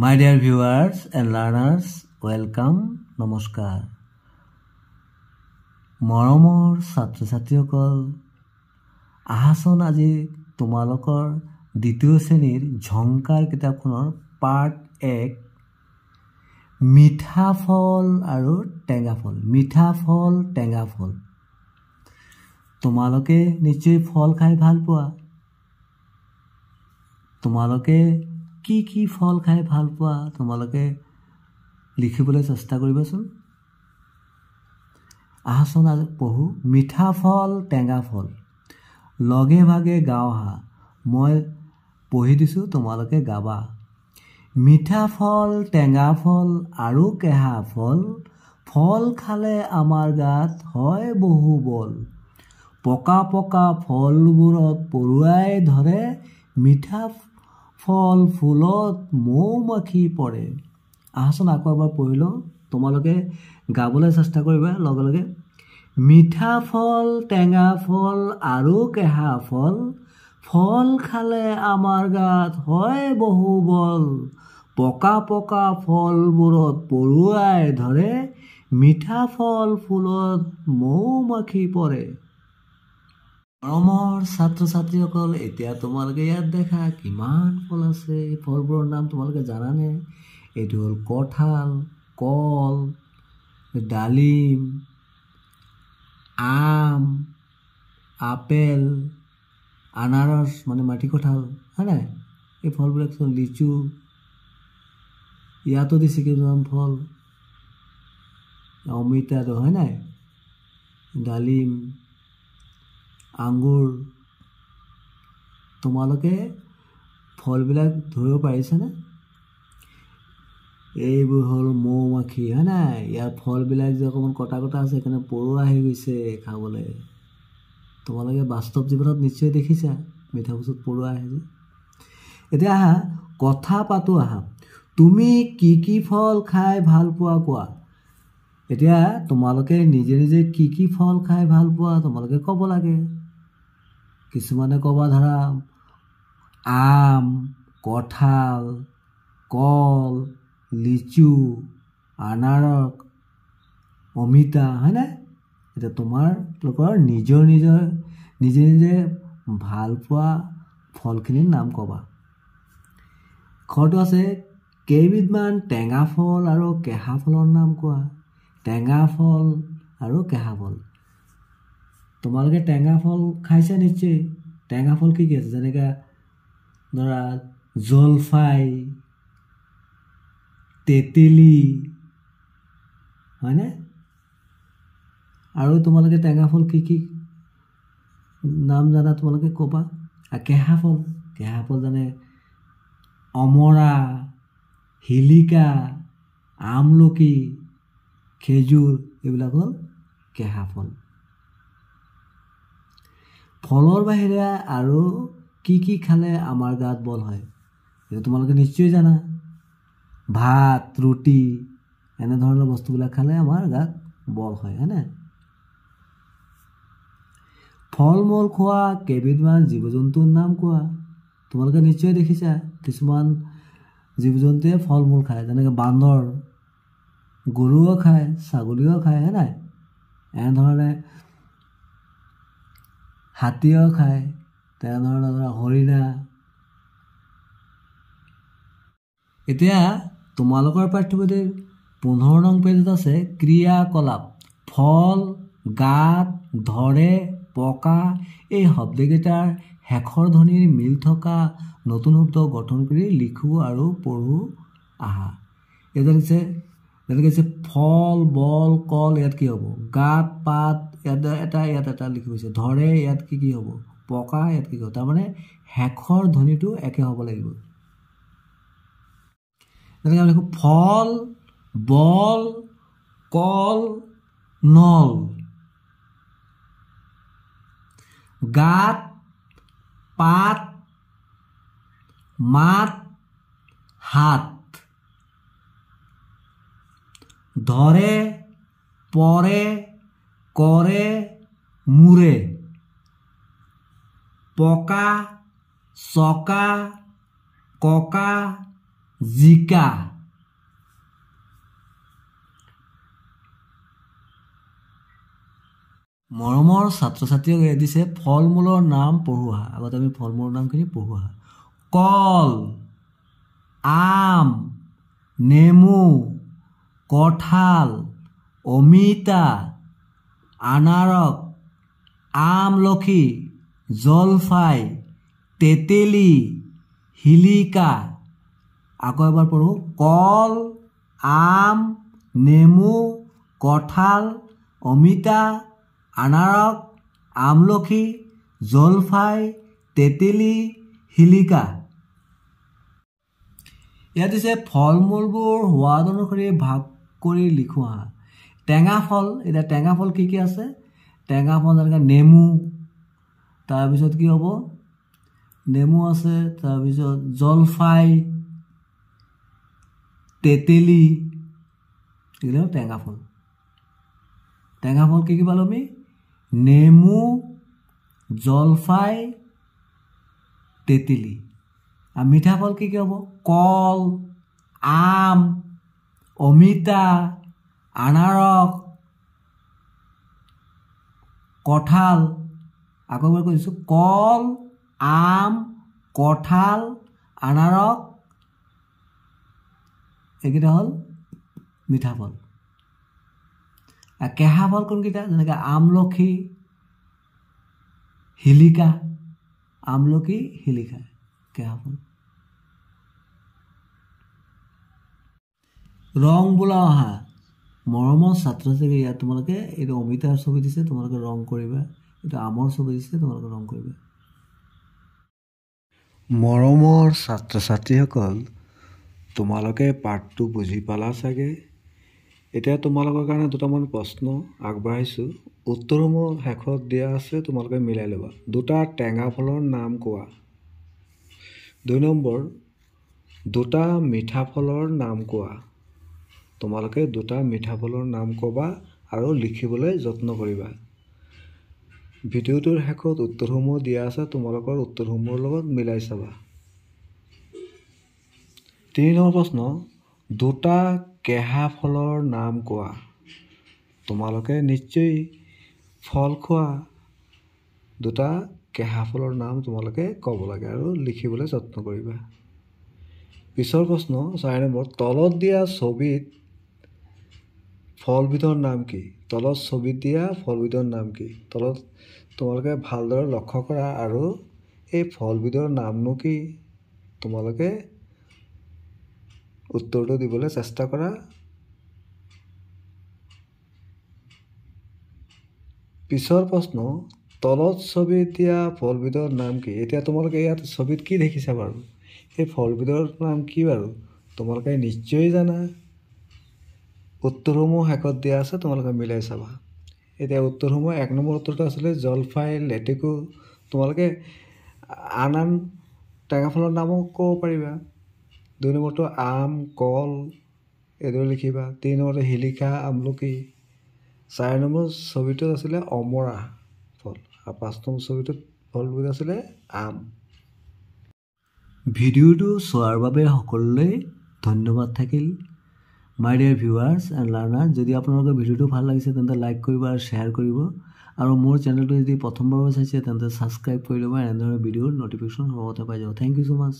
my dear viewers and learners welcome নমস্কাৰ মৰমৰ ছাত্ৰ ছাত্ৰীসকল আহাচোন আজি তোমালোকৰ দ্বিতীয় শ্ৰেণীৰ ঝংকাৰ কিতাপখনৰ পাৰ্ট এক মিঠা ফল আৰু টেঙা ফল মিঠা ফল টেঙা ফল তোমালোকে নিশ্চয় ফল খাই ভাল পোৱা তোমালোকে কি কি ফল খাই ভাল পোৱা তোমালোকে লিখিবলৈ চেষ্টা কৰিবাচোন আহাচোন পঢ়ো মিঠা ফল টেঙা ফল লগে ভাগে গাঁও হা মই পঢ়ি দিছোঁ তোমালোকে গাবা মিঠা ফল টেঙা ফল আৰু কেহা ফল ফল খালে আমাৰ গাত হয় বহু বল পকা পকা ফলবোৰত পৰুৱাই ধৰে মিঠা ফল ফুলত মৌ মাখি পৰে আহাচোন আকৌ এবাৰ পঢ়ি লওঁ তোমালোকে গাবলৈ চেষ্টা কৰিবা লগে লগে মিঠা ফল টেঙা ফল আৰু কেহা ফল ফল খালে আমাৰ গাত হয় বহু বল পকা পকা ফলবোৰত পৰুৱাই ধৰে মিঠা ফল ফুলত মৌ মাখি পৰে মৰমৰ ছাত্ৰ ছাত্ৰীসকল এতিয়া তোমালোকে ইয়াত দেখা কিমান ফল আছে এই ফলবোৰৰ নাম তোমালোকে জানানে এইটো হ'ল কঁঠাল কল ডালিম আম আপেল আনাৰস মানে মাটি কঁঠাল হয় নাই এই ফলবিলাক চোন লিচু ইয়াতো দিছে কেইজন ফল অমিতাটো হয় নাই ডালিম আঙুৰ তোমালোকে ফলবিলাক ধৰিব পাৰিছানে এইবোৰ হ'ল মৌ মাখি হয় নাই ইয়াৰ ফলবিলাক যে অকণমান কটা কটা আছে সেইকাৰণে পৰুৱা আহি গৈছে খাবলৈ তোমালোকে বাস্তৱ জীৱনত নিশ্চয় দেখিছা মিঠা বস্তুত পৰুৱা আহে যে এতিয়া আহা কথা পাতোঁ আহা তুমি কি কি ফল খাই ভাল পোৱা কোৱা এতিয়া তোমালোকে নিজে নিজে কি কি ফল খাই ভাল পোৱা তোমালোকে ক'ব লাগে কিছুমানে ক'বা ধৰা আম কঁঠাল কল লিচু আনাৰক অমিতা হয়নে এতিয়া তোমালোকৰ নিজৰ নিজৰ নিজে নিজে ভালপোৱা ফলখিনিৰ নাম ক'বা ঘৰটো আছে কেইবিধমান টেঙা ফল আৰু কেহা ফলৰ নাম কোৱা টেঙা ফল আৰু কেহা ফল তোমালোকে টেঙা ফল খাইছা নিশ্চয় টেঙা ফল কি কি আছে যেনেকৈ ধৰা জলফাই তেতেলী হয়নে আৰু তোমালোকে টেঙা ফল কি কি নাম জানা তোমালোকে ক'বা আৰু কেহা ফল কেহা ফল যেনে অমৰা শিলিকা আমলখি খেজুৰ এইবিলাক হ'ল কেহা ফল ফলৰ বাহিৰে আৰু কি কি খালে আমাৰ গাত বল হয় এইটো তোমালোকে নিশ্চয় জানা ভাত ৰুটি এনেধৰণৰ বস্তুবিলাক খালে আমাৰ গাত বল হয় হয়নে ফল মূল খোৱা কেইবিধমান জীৱ জন্তুৰ নাম কোৱা তোমালোকে নিশ্চয় দেখিছা কিছুমান জীৱ জন্তুৱে ফল মূল খায় যেনেকৈ বান্দৰ গৰুও খায় ছাগলীও খায় হয় নাই এনেধৰণে হাতীয়েও খায় তেনেধৰণৰ হৰিণা এতিয়া তোমালোকৰ পাঠ্যপুথিৰ পোন্ধৰ নং পেজত আছে ক্ৰিয়াকলাপ ফল গাত ধৰে পকা এই শব্দকেইটাৰ শেষৰ ধ্বনিৰ মিল থকা নতুন শব্দ গঠন কৰি লিখো আৰু পঢ়ো আহা এই জানিছে যেনেকৈ হৈছে ফল বল কল ইয়াত কি হ'ব গাত পাত এটা ইয়াত এটা লিখি গৈছে ধৰে ইয়াত কি কি হ'ব পকা ইয়াত কি কি হ'ব তাৰমানে শেষৰ ধ্বনিটো একে হ'ব লাগিব যেনেকৈ আমি লিখোঁ ফল বল কল নল গাত পাত মাত হাত ধৰে পৰে কৰে মূৰে পকা চকা ককা জিকা মৰমৰ ছাত্ৰ ছাত্ৰীয়ে দিছে ফল মূলৰ নাম পঢ়োৱা আগতে আমি ফল মূলৰ নামখিনি পঢ়োৱা কল আম নেমু কঁঠাল অমিতা আনাৰস আমলখি জলফাই তেতেলী শিলিকা আকৌ এবাৰ পঢ়োঁ কল আম নেমু কঁঠাল অমিতা আনাৰস আমলখি জলফাই তেতেলী শিলিকা ইয়াত হৈছে ফল মূলবোৰ সোৱাদ অনুসৰি ভাগ কৰি লিখোঁ হা টেঙা ফল এতিয়া টেঙা ফল কি কি আছে টেঙা ফল যেনেকৈ নেমু তাৰপিছত কি হ'ব নেমু আছে তাৰপিছত জলফাই তেতেলি এইগিলাক টেঙা ফল টেঙা ফল কি কি পালোঁ আমি নেমু জলফাই তেতেলি আৰু মিঠা ফল কি কি হ'ব কল আম অমিতা আনাৰস কঁঠাল আকৌ কৈছোঁ কল আম কঁঠাল আনাৰস এইকেইটা হ'ল মিঠা ফল কেহা ফল কোনকেইটা যেনেকৈ আমলখি শিলিকা আমলখি শিলিকা কেহা ফল ৰং বোলা অহা মৰমৰ ছাত্ৰ ছাত্ৰী ইয়াত তোমালোকে এইটো অমিতাৰ ছবি দিছে তোমালোকে ৰং কৰিবা এইটো আমৰ ছবি দিছে তোমালোকে ৰং কৰিবা মৰমৰ ছাত্ৰ ছাত্ৰীসকল তোমালোকে পাঠটো বুজি পালা চাগে এতিয়া তোমালোকৰ কাৰণে দুটামান প্ৰশ্ন আগবঢ়াইছোঁ উত্তৰো মোৰ শেষত দিয়া আছে তোমালোকে মিলাই ল'বা দুটা টেঙা ফলৰ নাম কোৱা দুই নম্বৰ দুটা মিঠা ফলৰ নাম কোৱা তোমালোকে দুটা মিঠাফলৰ নাম ক'বা আৰু লিখিবলৈ যত্ন কৰিবা ভিডিঅ'টোৰ শেষত উত্তৰসমূহ দিয়া আছে তোমালোকৰ উত্তৰসমূহৰ লগত মিলাই চাবা তিনি নম্বৰ প্ৰশ্ন দুটা কেহা ফলৰ নাম কোৱা তোমালোকে নিশ্চয় ফল খোৱা দুটা কেহা ফলৰ নাম তোমালোকে ক'ব লাগে আৰু লিখিবলৈ যত্ন কৰিবা পিছৰ প্ৰশ্ন চাৰি নম্বৰ তলত দিয়া ছবিত ফলবিধৰ নাম কি তলত ছবিত দিয়া ফলবিধৰ নাম কি তলত তোমালোকে ভালদৰে লক্ষ্য কৰা আৰু এই ফলবিধৰ নামনো কি তোমালোকে উত্তৰটো দিবলৈ চেষ্টা কৰা পিছৰ প্ৰশ্ন তলত ছবি দিয়া ফলবিধৰ নাম কি এতিয়া তোমালোকে ইয়াত ছবিত কি দেখিছা বাৰু সেই ফলবিধৰ নাম কি বাৰু তোমালোকে নিশ্চয় জানা উত্তৰসমূহ শেষত দিয়া আছে তোমালোকে মিলাই চাবা এতিয়া উত্তৰসমূহ এক নম্বৰ উত্তৰটো আছিলে জলফাই লেটেকু তোমালোকে আন আন টেঙা ফলৰ নামো ক'ব পাৰিবা দুই নম্বৰটো আম কল এইদৰে লিখিবা তিনি নম্বৰটো শিলিখা আমলুকি চাৰি নম্বৰ ছবিটোত আছিলে অমৰা ফল আৰু পাঁচ নম্বৰ ছবিটোত ফলবিধ আছিলে আম ভিডিঅ'টো চোৱাৰ বাবে সকলোলৈ ধন্যবাদ থাকিল my dear viewers and learner যদি আপোনালোকৰ ভিডিঅ'টো ভাল লাগিছে তেন্তে লাইক কৰিব আৰু শ্বেয়াৰ কৰিব আৰু মোৰ চেনেলটো যদি প্ৰথমবাৰ চাইছে তেন্তে ছাবস্ক্ৰাইব কৰি ল'ব এনেধৰণৰ ভিডিঅ'ৰ নটিফিকেশ্যন সৰ্বতে পাই যাব থেংক ইউ ছ' মাছ